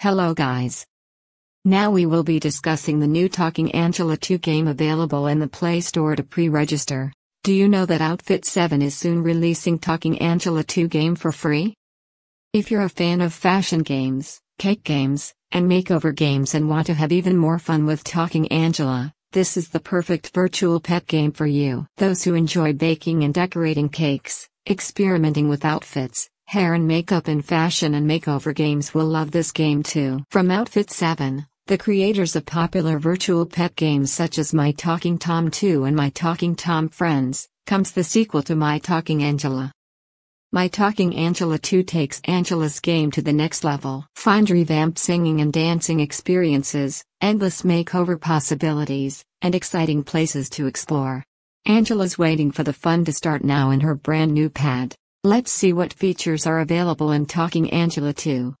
Hello guys. Now we will be discussing the new Talking Angela 2 game available in the Play Store to pre-register. Do you know that Outfit 7 is soon releasing Talking Angela 2 game for free? If you're a fan of fashion games, cake games, and makeover games and want to have even more fun with Talking Angela, this is the perfect virtual pet game for you. Those who enjoy baking and decorating cakes, experimenting with outfits, Hair and makeup and fashion and makeover games will love this game too. From Outfit 7, the creators of popular virtual pet games such as My Talking Tom 2 and My Talking Tom Friends, comes the sequel to My Talking Angela. My Talking Angela 2 takes Angela's game to the next level. Find revamped singing and dancing experiences, endless makeover possibilities, and exciting places to explore. Angela's waiting for the fun to start now in her brand new pad. Let's see what features are available in Talking Angela 2.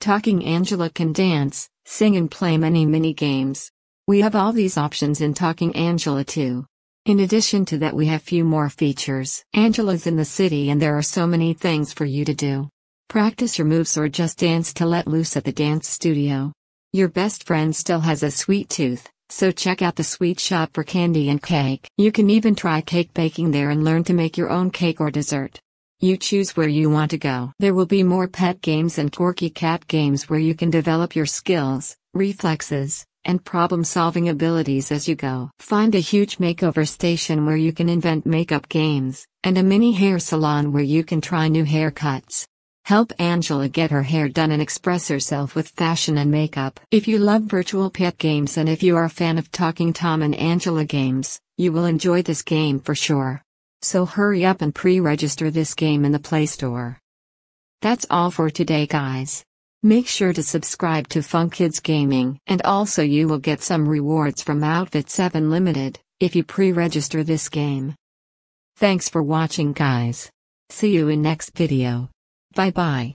Talking Angela can dance, sing and play many mini games. We have all these options in Talking Angela 2. In addition to that we have few more features. Angela's in the city and there are so many things for you to do. Practice your moves or just dance to let loose at the dance studio. Your best friend still has a sweet tooth, so check out the sweet shop for candy and cake. You can even try cake baking there and learn to make your own cake or dessert. You choose where you want to go. There will be more pet games and quirky cat games where you can develop your skills, reflexes, and problem solving abilities as you go. Find a huge makeover station where you can invent makeup games, and a mini hair salon where you can try new haircuts. Help Angela get her hair done and express herself with fashion and makeup. If you love virtual pet games and if you are a fan of Talking Tom and Angela games, you will enjoy this game for sure. So hurry up and pre-register this game in the Play Store. That's all for today guys. Make sure to subscribe to Fun Kids Gaming and also you will get some rewards from Outfit 7 Limited if you pre-register this game. Thanks for watching guys. See you in next video. Bye bye.